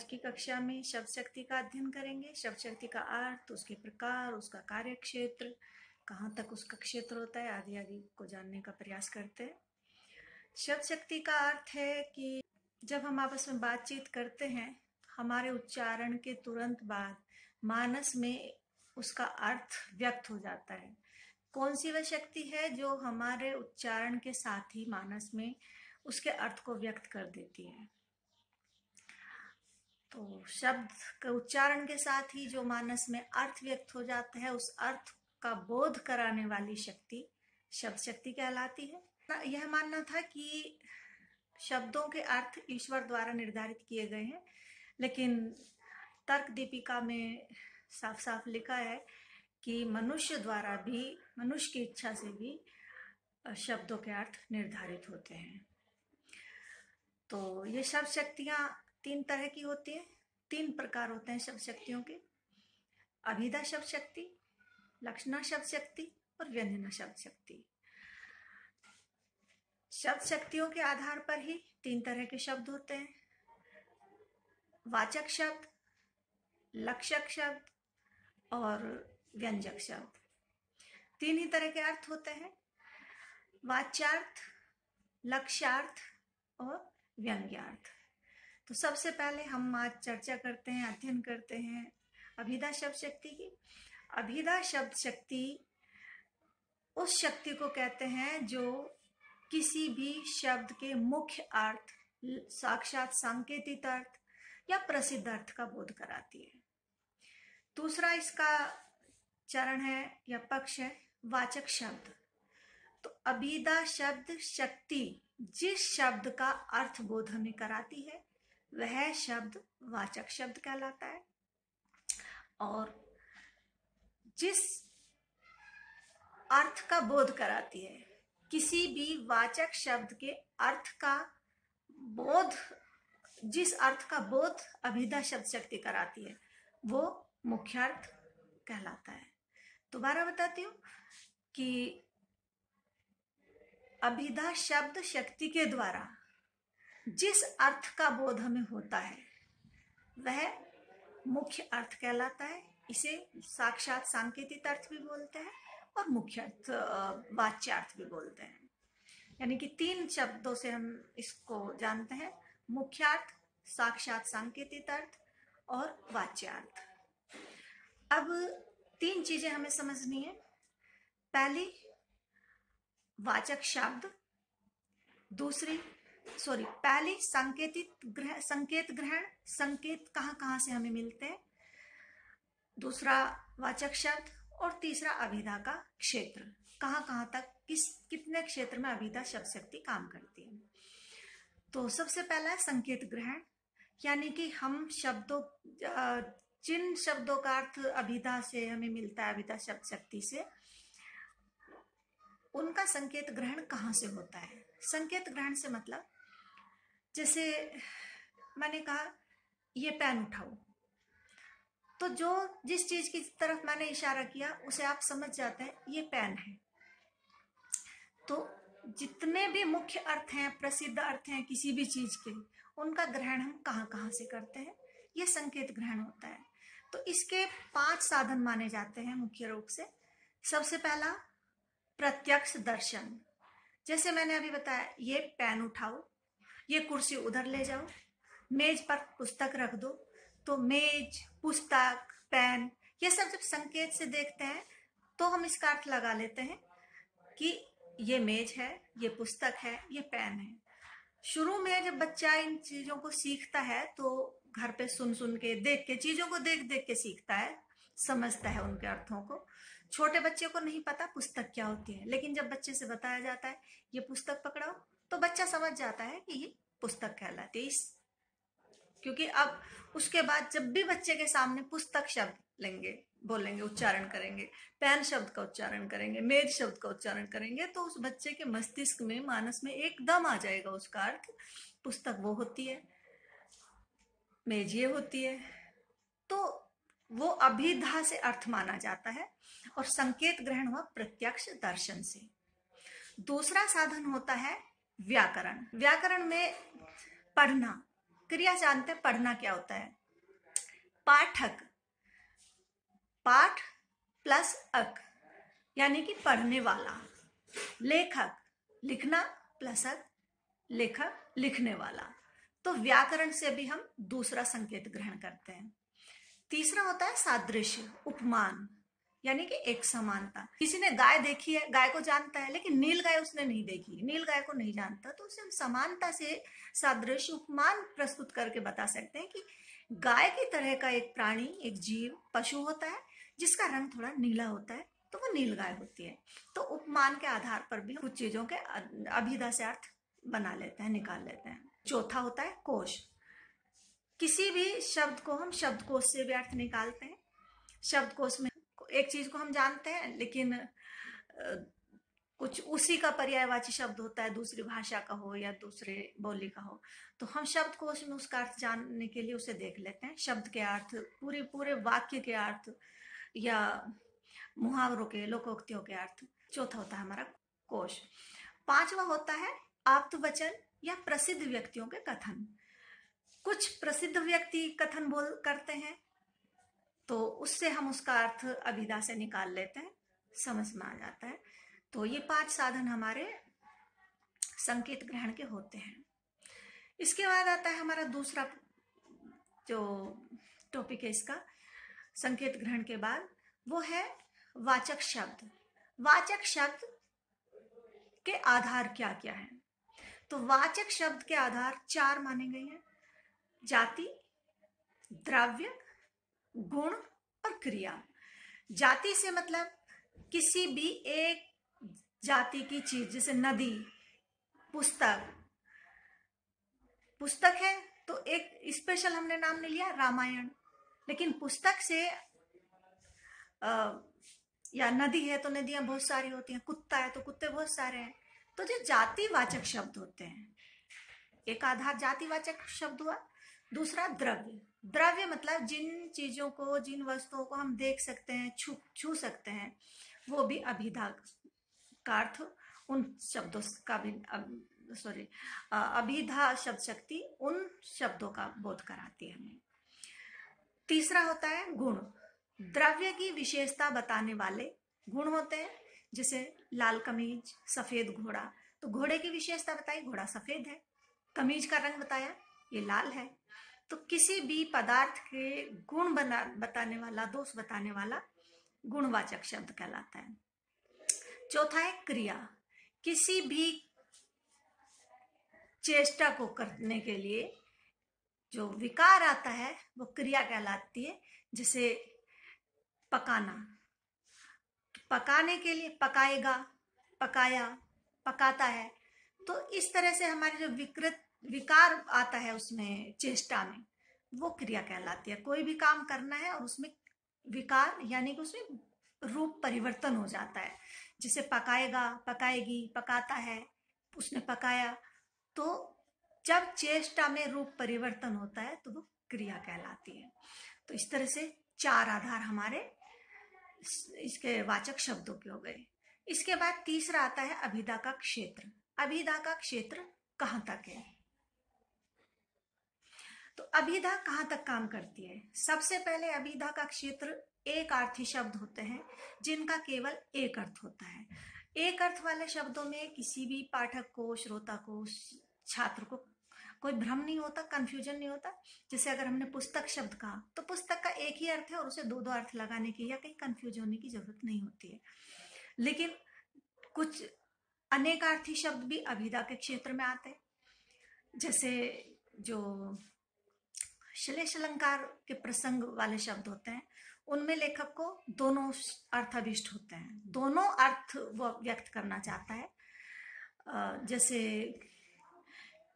आज की कक्षा में शब्द शक्ति का अध्ययन करेंगे शब्द शक्ति का अर्थ तो उसके प्रकार उसका कार्य क्षेत्र कहाँ तक उसका क्षेत्र होता है आदि आदि को जानने का प्रयास करते हैं शब्द शक्ति का अर्थ है कि जब हम आपस में बातचीत करते हैं हमारे उच्चारण के तुरंत बाद मानस में उसका अर्थ व्यक्त हो जाता है कौन सी वह शक्ति है जो हमारे उच्चारण के साथ ही मानस में उसके अर्थ को व्यक्त कर देती है तो शब्द के उच्चारण के साथ ही जो मानस में अर्थ व्यक्त हो जाता है उस अर्थ का बोध कराने वाली शक्ति शब्द शक्ति कहलाती है यह मानना था कि शब्दों के अर्थ ईश्वर द्वारा निर्धारित किए गए हैं लेकिन तर्क दीपिका में साफ साफ लिखा है कि मनुष्य द्वारा भी मनुष्य की इच्छा से भी शब्दों के अर्थ निर्धारित होते हैं तो ये शब्द शक्तियाँ तीन तरह की होती है तीन प्रकार होते हैं शब्द शक्तियों के अभिधा शब्द शक्ति लक्षणा शब्द शक्ति और व्यंजना शब्द शक्ति शब्द शक्तियों के आधार पर ही तीन तरह के शब्द होते हैं वाचक शब्द लक्षक शब्द और व्यंजक शब्द तीन ही तरह के अर्थ होते हैं वाच्यार्थ लक्ष्यार्थ और व्यंग्यार्थ तो सबसे पहले हम आज चर्चा करते हैं अध्ययन करते हैं अभिधा शब्द शक्ति की अभिधा शब्द शक्ति उस शक्ति को कहते हैं जो किसी भी शब्द के मुख्य अर्थ साक्षात सांकेतिक अर्थ या प्रसिद्ध अर्थ का बोध कराती है दूसरा इसका चरण है या पक्ष है वाचक शब्द तो अभिदा शब्द शक्ति जिस शब्द का अर्थ बोध हमें कराती है वह शब्द वाचक शब्द कहलाता है और जिस अर्थ का बोध कराती है किसी भी वाचक शब्द के अर्थ का बोध जिस अर्थ का बोध अभिधा शब्द शक्ति कराती है वो मुख्य अर्थ कहलाता है दोबारा बताती हूँ कि अभिधा शब्द शक्ति के द्वारा जिस अर्थ का बोध हमें होता है वह मुख्य अर्थ कहलाता है इसे साक्षात सांकेतिक अर्थ भी बोलते हैं और मुख्य अर्थ वाच्य अर्थ भी बोलते हैं यानी कि तीन शब्दों से हम इसको जानते हैं मुख्यार्थ साक्षात सांकेतिक अर्थ और वाच्यार्थ अब तीन चीजें हमें समझनी है पहली वाचक शब्द दूसरी सॉरी पहली संकेतित ग्रह संकेत ग्रहण संकेत कहाँ कहाँ से हमें मिलते हैं दूसरा वाचक शब्द और तीसरा अभिधा का क्षेत्र कहाँ कहाँ तक किस कितने क्षेत्र में अभिधा शब्द शक्ति काम करती है तो सबसे पहला है संकेत ग्रहण यानी कि हम शब्दों जिन शब्दों का अर्थ अभिधा से हमें मिलता है अभिधा शब्द शक्ति से उनका संकेत ग्रहण कहाँ से होता है संकेत ग्रहण से मतलब जैसे मैंने कहा ये पेन उठाओ तो जो जिस चीज की तरफ मैंने इशारा किया उसे आप समझ जाते हैं ये पेन है तो जितने भी मुख्य अर्थ हैं प्रसिद्ध अर्थ हैं किसी भी चीज के उनका ग्रहण हम कहाँ कहाँ से करते हैं ये संकेत ग्रहण होता है तो इसके पांच साधन माने जाते हैं मुख्य रूप से सबसे पहला प्रत्यक्ष दर्शन जैसे मैंने अभी बताया ये पेन उठाओ ये कुर्सी उधर ले जाओ मेज पर पुस्तक रख दो तो मेज पुस्तक पेन ये सब जब संकेत से देखते हैं तो हम इसका अर्थ लगा लेते हैं कि ये मेज है ये पुस्तक है ये पेन है शुरू में जब बच्चा इन चीजों को सीखता है तो घर पे सुन सुन के देख के चीजों को देख देख के सीखता है समझता है उनके अर्थों को छोटे बच्चे को नहीं पता पुस्तक क्या होती है लेकिन जब बच्चे से बताया जाता है ये पुस्तक पकड़ाओ तो बच्चा समझ जाता है कि ये पुस्तक कहलाती है क्योंकि अब उसके बाद जब भी बच्चे के सामने पुस्तक शब्द लेंगे बोलेंगे उच्चारण करेंगे पेन शब्द का उच्चारण करेंगे मेज शब्द का उच्चारण करेंगे तो उस बच्चे के मस्तिष्क में मानस में एकदम आ जाएगा उसका अर्थ पुस्तक वो होती है मेज ये होती है तो वो अभिधा से अर्थ माना जाता है और संकेत ग्रहण हुआ प्रत्यक्ष दर्शन से दूसरा साधन होता है व्याकरण व्याकरण में पढ़ना क्रिया जानते हैं पढ़ना क्या होता है पाठक पाठ प्लस अक यानी कि पढ़ने वाला लेखक लिखना प्लस अक लेखक लिखने वाला तो व्याकरण से भी हम दूसरा संकेत ग्रहण करते हैं तीसरा होता है सादृश्य उपमान यानी कि एक समानता किसी ने गाय देखी है गाय को जानता है लेकिन नील गाय उसने नहीं देखी नील गाय को नहीं जानता तो उसे हम समानता से सादृश उपमान प्रस्तुत करके बता सकते हैं कि गाय की तरह का एक प्राणी एक जीव पशु होता है जिसका रंग थोड़ा नीला होता है तो वो नील गाय होती है तो उपमान के आधार पर भी कुछ चीजों के अभिधा से अर्थ बना लेते हैं निकाल लेते हैं चौथा होता है कोश किसी भी शब्द को हम शब्दकोश से भी अर्थ निकालते हैं शब्दकोश में एक चीज को हम जानते हैं लेकिन कुछ उसी का पर्यायवाची शब्द होता है दूसरी भाषा का हो या दूसरे बोली का हो तो हम शब्द को उसमें उसका अर्थ जानने के लिए उसे देख लेते हैं शब्द के अर्थ पूरे पूरे वाक्य के अर्थ या मुहावरों के लोकोक्तियों के अर्थ चौथा होता है हमारा कोश पांचवा होता है आप्त वचन या प्रसिद्ध व्यक्तियों के कथन कुछ प्रसिद्ध व्यक्ति कथन बोल करते हैं तो उससे हम उसका अर्थ अभिधा से निकाल लेते हैं समझ में आ जाता है तो ये पांच साधन हमारे संकेत ग्रहण के होते हैं इसके बाद आता है हमारा दूसरा जो टॉपिक है इसका संकेत ग्रहण के बाद वो है वाचक शब्द वाचक शब्द के आधार क्या क्या है तो वाचक शब्द के आधार चार माने गए हैं जाति द्रव्य गुण और क्रिया जाति से मतलब किसी भी एक जाति की चीज जैसे नदी पुस्तक पुस्तक है तो एक स्पेशल हमने नाम ले लिया रामायण लेकिन पुस्तक से आ, या नदी है तो नदियां बहुत सारी होती हैं कुत्ता है तो कुत्ते बहुत सारे हैं तो जो जाति वाचक शब्द होते हैं एक आधार जाति वाचक शब्द हुआ दूसरा द्रव्य द्रव्य मतलब जिन चीजों को जिन वस्तुओं को हम देख सकते हैं छू छू सकते हैं वो भी अभिधा का अर्थ उन शब्दों का भी सॉरी अभिधा शब्द शक्ति उन शब्दों का बोध कराती है हमें तीसरा होता है गुण द्रव्य की विशेषता बताने वाले गुण होते हैं जैसे लाल कमीज सफेद घोड़ा तो घोड़े की विशेषता बताई घोड़ा सफेद है कमीज का रंग बताया ये लाल है तो किसी भी पदार्थ के गुण बना बताने वाला दोष बताने वाला गुणवाचक शब्द कहलाता है चौथा है क्रिया किसी भी चेष्टा को करने के लिए जो विकार आता है वो क्रिया कहलाती है जैसे पकाना तो पकाने के लिए पकाएगा पकाया पकाता है तो इस तरह से हमारे जो विकृत विकार आता है उसमें चेष्टा में वो क्रिया कहलाती है कोई भी काम करना है और उसमें विकार यानी कि उसमें रूप परिवर्तन हो जाता है जिसे पकाएगा पकाएगी पकाता है उसने पकाया तो जब चेष्टा में रूप परिवर्तन होता है तो वो क्रिया कहलाती है तो इस तरह से चार आधार हमारे इसके वाचक शब्दों के हो गए इसके बाद तीसरा आता है अभिदा का क्षेत्र अभिदा का क्षेत्र कहाँ तक है तो अभिधा कहाँ तक काम करती है सबसे पहले अभिधा का क्षेत्र एक अर्थी शब्द होते हैं जिनका केवल एक अर्थ होता है एक अर्थ वाले शब्दों में किसी भी पाठक को श्रोता को छात्र को कोई भ्रम नहीं होता कंफ्यूजन नहीं होता जैसे अगर हमने पुस्तक शब्द कहा तो पुस्तक का एक ही अर्थ है और उसे दो दो अर्थ लगाने की या कहीं कंफ्यूज होने की जरूरत नहीं होती है लेकिन कुछ अनेकार्थी शब्द भी अभिधा के क्षेत्र में आते हैं जैसे जो श्लेष अलंकार के प्रसंग वाले शब्द होते हैं उनमें लेखक को दोनों अभिष्ट होते हैं दोनों अर्थ वो व्यक्त करना चाहता है जैसे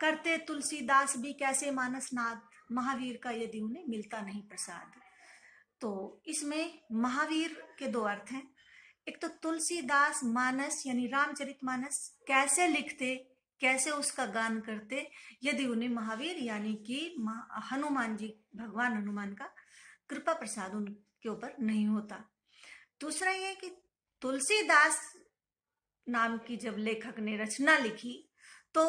करते तुलसीदास भी कैसे मानस नाथ महावीर का यदि उन्हें मिलता नहीं प्रसाद तो इसमें महावीर के दो अर्थ हैं एक तो तुलसीदास मानस यानी रामचरित मानस कैसे लिखते कैसे उसका गान करते यदि उन्हें महावीर यानी कि हनुमान जी भगवान हनुमान का कृपा प्रसाद उनके ऊपर नहीं होता दूसरा यह कि तुलसीदास नाम की जब लेखक ने रचना लिखी तो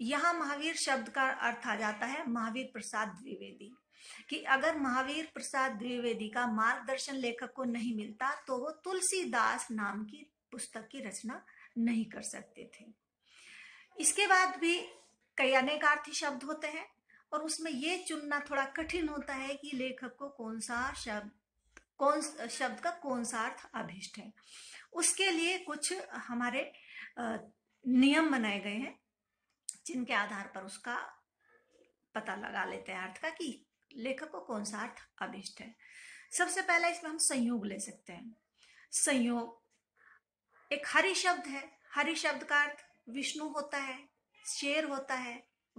यहाँ महावीर शब्द का अर्थ आ जाता है महावीर प्रसाद द्विवेदी कि अगर महावीर प्रसाद द्विवेदी का मार्गदर्शन लेखक को नहीं मिलता तो वो तुलसीदास नाम की पुस्तक की रचना नहीं कर सकते थे इसके बाद भी कई अनेक अर्थी शब्द होते हैं और उसमें ये चुनना थोड़ा कठिन होता है कि लेखक को कौन सा शब्द कौन शब्द का कौन सा अर्थ अभिष्ट है उसके लिए कुछ हमारे नियम बनाए गए हैं जिनके आधार पर उसका पता लगा लेते हैं अर्थ का कि लेखक को कौन सा अर्थ अभिष्ट है सबसे पहला इसमें हम संयोग ले सकते हैं संयोग एक हरि शब्द है हरि शब्द का अर्थ विष्णु होता है शेर होता है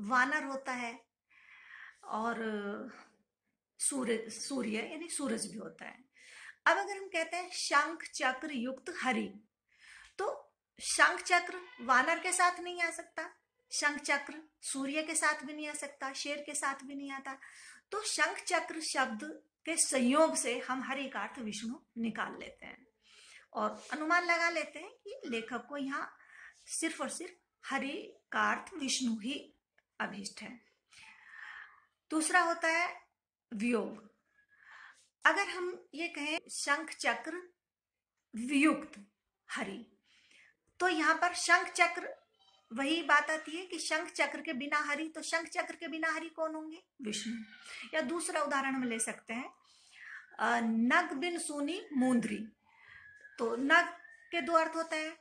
वानर होता है और सूर्य सूर्य यानी सूरज भी होता है अब अगर हम कहते हैं शंख चक्र युक्त हरि तो शंख चक्र वानर के साथ नहीं आ सकता शंख चक्र सूर्य के साथ भी नहीं आ सकता शेर के साथ भी नहीं आता तो शंख चक्र शब्द के संयोग से हम हरि का अर्थ विष्णु निकाल लेते हैं और अनुमान लगा लेते हैं कि लेखक को यहाँ सिर्फ और सिर्फ हरि का अर्थ विष्णु ही अभिष्ट है दूसरा होता है वियोग अगर हम ये कहें शंख चक्र वियुक्त हरि तो यहाँ पर शंख चक्र वही बात आती है कि शंख चक्र के बिना हरि तो शंख चक्र के बिना हरि कौन होंगे विष्णु या दूसरा उदाहरण हम ले सकते हैं नग बिन सुनी मूंदरी तो नग के दो अर्थ होता है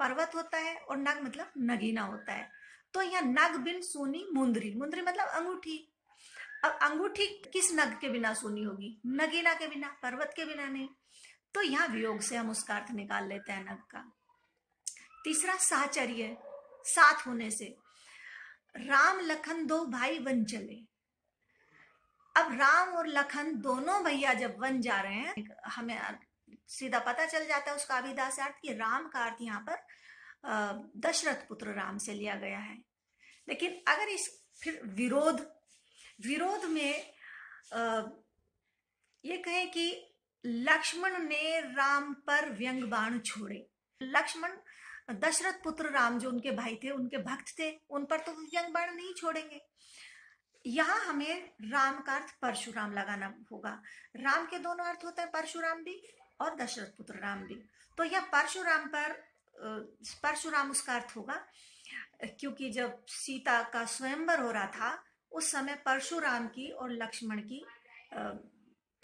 पर्वत होता है और नग मतलब नगीना होता है तो यहाँ नग बिन सोनी मुंदरी मुंदरी मतलब अंगूठी अब अंगूठी किस नग के बिना सोनी होगी नगीना के बिना पर्वत के बिना नहीं तो यहाँ वियोग से हम उसका अर्थ निकाल लेते हैं नग का तीसरा साहचर्य साथ होने से राम लखन दो भाई वन चले अब राम और लखन दोनों भैया जब वन जा रहे हैं हमें सीधा पता चल जाता है उसका अर्थ कि राम का अर्थ यहाँ पर दशरथ पुत्र राम से लिया गया है लेकिन अगर इस फिर विरोध विरोध में आ, ये कहें कि लक्ष्मण ने राम पर व्यंग बाण छोड़े लक्ष्मण दशरथ पुत्र राम जो उनके भाई थे उनके भक्त थे उन पर तो व्यंग बाण नहीं छोड़ेंगे यहाँ हमें राम का अर्थ परशुराम लगाना होगा राम के दोनों अर्थ होते हैं परशुराम भी और दशरथ पुत्र राम भी तो यह परशुराम पर परशुराम उसका अर्थ होगा क्योंकि जब सीता का स्वयंवर हो रहा था उस समय परशुराम की और लक्ष्मण की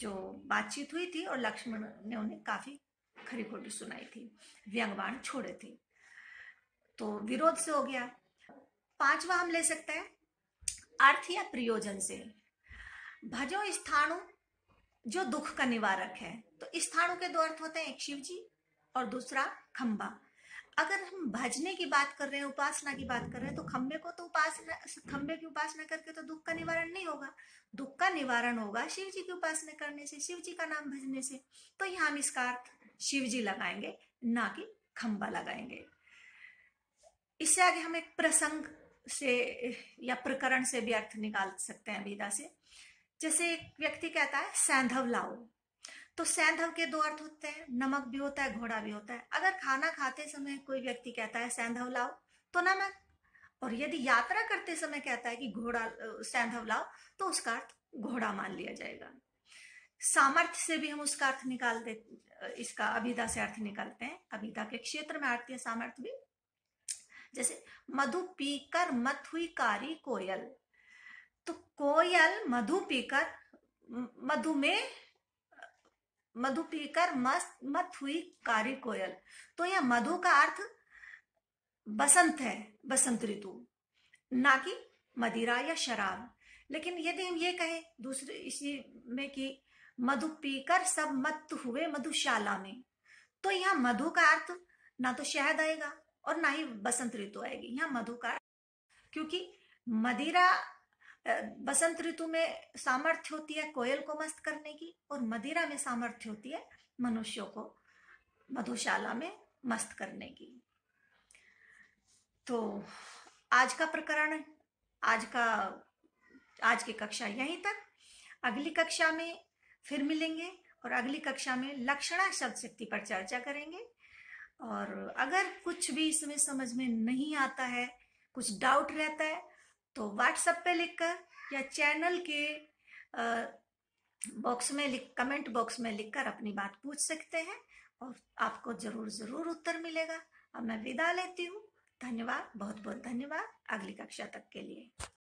जो बातचीत हुई थी और लक्ष्मण ने उन्हें काफी खरी खोटी सुनाई थी व्यंगवान छोड़े थे तो विरोध से हो गया पांचवा हम ले सकते हैं अर्थ या प्रयोजन से भजो स्थानु जो दुख का निवारक है तो स्थानों के दो अर्थ होते हैं एक शिव जी और दूसरा खंबा अगर हम भजने की बात कर रहे हैं उपासना की बात कर रहे हैं तो खम्बे को तो उपासना खम्बे की उपासना करके तो दुख का निवारण नहीं होगा दुख का निवारण होगा शिव जी की उपासना करने से शिव जी का नाम भजने से तो यहाँ हम इसका अर्थ शिव जी लगाएंगे ना कि खम्बा लगाएंगे इससे आगे हम एक प्रसंग से या प्रकरण से भी अर्थ निकाल सकते हैं वेदा से जैसे एक व्यक्ति कहता है सैंधव लाओ तो सैंधव के दो अर्थ होते हैं नमक भी होता है घोड़ा भी होता है अगर खाना खाते समय कोई व्यक्ति कहता है सैंधव लाओ तो नमक और यदि यात्रा करते समय कहता है कि घोड़ा सैंधव लाओ तो उसका अर्थ घोड़ा मान लिया जाएगा सामर्थ्य से भी हम उसका अर्थ निकाल दे इसका अभिधा से अर्थ निकालते हैं अभिधा के क्षेत्र में आती है सामर्थ्य भी जैसे मधु पीकर मत हुई कारी कोयल तो कोयल मधु पीकर मधु में मधु पीकर मस्त मत हुई कारी कोयल तो यह मधु का अर्थ बसंत है बसंत ऋतु ना कि मदिरा या शराब लेकिन यदि हम ये कहें दूसरे इसी में कि मधु पीकर सब मत हुए मधुशाला में तो यहाँ मधु का अर्थ ना तो शहद आएगा और ना ही बसंत ऋतु आएगी यहाँ मधु का क्योंकि मदिरा बसंत ऋतु में सामर्थ्य होती है कोयल को मस्त करने की और मदिरा में सामर्थ्य होती है मनुष्यों को मधुशाला में मस्त करने की तो आज का प्रकरण आज का आज की कक्षा यहीं तक अगली कक्षा में फिर मिलेंगे और अगली कक्षा में लक्षणा शब्द शक्ति पर चर्चा करेंगे और अगर कुछ भी इसमें समझ में नहीं आता है कुछ डाउट रहता है तो व्हाट्सएप पे लिखकर या चैनल के बॉक्स में लिख कमेंट बॉक्स में लिखकर अपनी बात पूछ सकते हैं और आपको ज़रूर ज़रूर उत्तर मिलेगा अब मैं विदा लेती हूँ धन्यवाद बहुत बहुत धन्यवाद अगली कक्षा तक के लिए